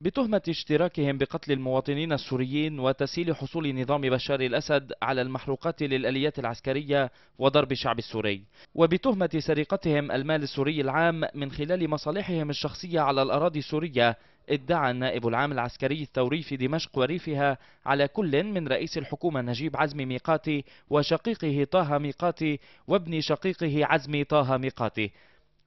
بتهمة اشتراكهم بقتل المواطنين السوريين وتسهيل حصول نظام بشار الأسد على المحروقات للأليات العسكرية وضرب الشعب السوري وبتهمة سرقتهم المال السوري العام من خلال مصالحهم الشخصية على الأراضي السورية ادعى النائب العام العسكري الثوري في دمشق وريفها على كل من رئيس الحكومة نجيب عزمي ميقاتي وشقيقه طه ميقاتي وابن شقيقه عزمي طه ميقاتي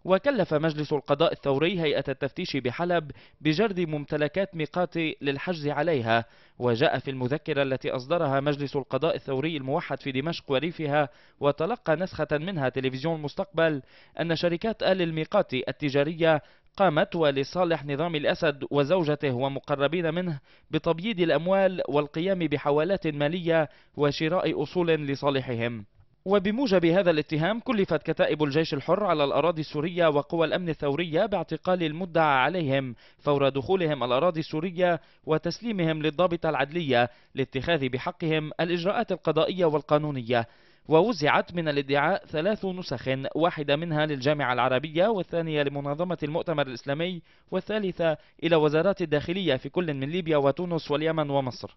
وكلف مجلس القضاء الثوري هيئة التفتيش بحلب بجرد ممتلكات ميقات للحجز عليها وجاء في المذكرة التي أصدرها مجلس القضاء الثوري الموحد في دمشق وريفها وتلقى نسخة منها تلفزيون المستقبل أن شركات آل الميقات التجارية قامت ولصالح نظام الأسد وزوجته ومقربين منه بتبييض الأموال والقيام بحوالات مالية وشراء أصول لصالحهم وبموجب هذا الاتهام كلفت كتائب الجيش الحر على الأراضي السورية وقوى الأمن الثورية باعتقال المدعى عليهم فور دخولهم الأراضي السورية وتسليمهم للضابطة العدلية لاتخاذ بحقهم الإجراءات القضائية والقانونية ووزعت من الادعاء ثلاث نسخ واحدة منها للجامعة العربية والثانية لمنظمة المؤتمر الإسلامي والثالثة إلى وزارات الداخلية في كل من ليبيا وتونس واليمن ومصر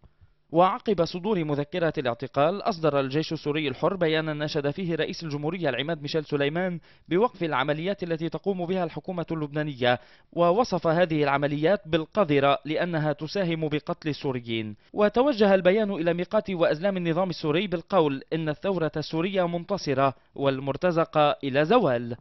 وعقب صدور مذكرة الاعتقال أصدر الجيش السوري الحر بيانا نشد فيه رئيس الجمهورية العماد ميشيل سليمان بوقف العمليات التي تقوم بها الحكومة اللبنانية ووصف هذه العمليات بالقذرة لأنها تساهم بقتل السوريين وتوجه البيان إلى ميقات وأزلام النظام السوري بالقول إن الثورة السورية منتصرة والمرتزقة إلى زوال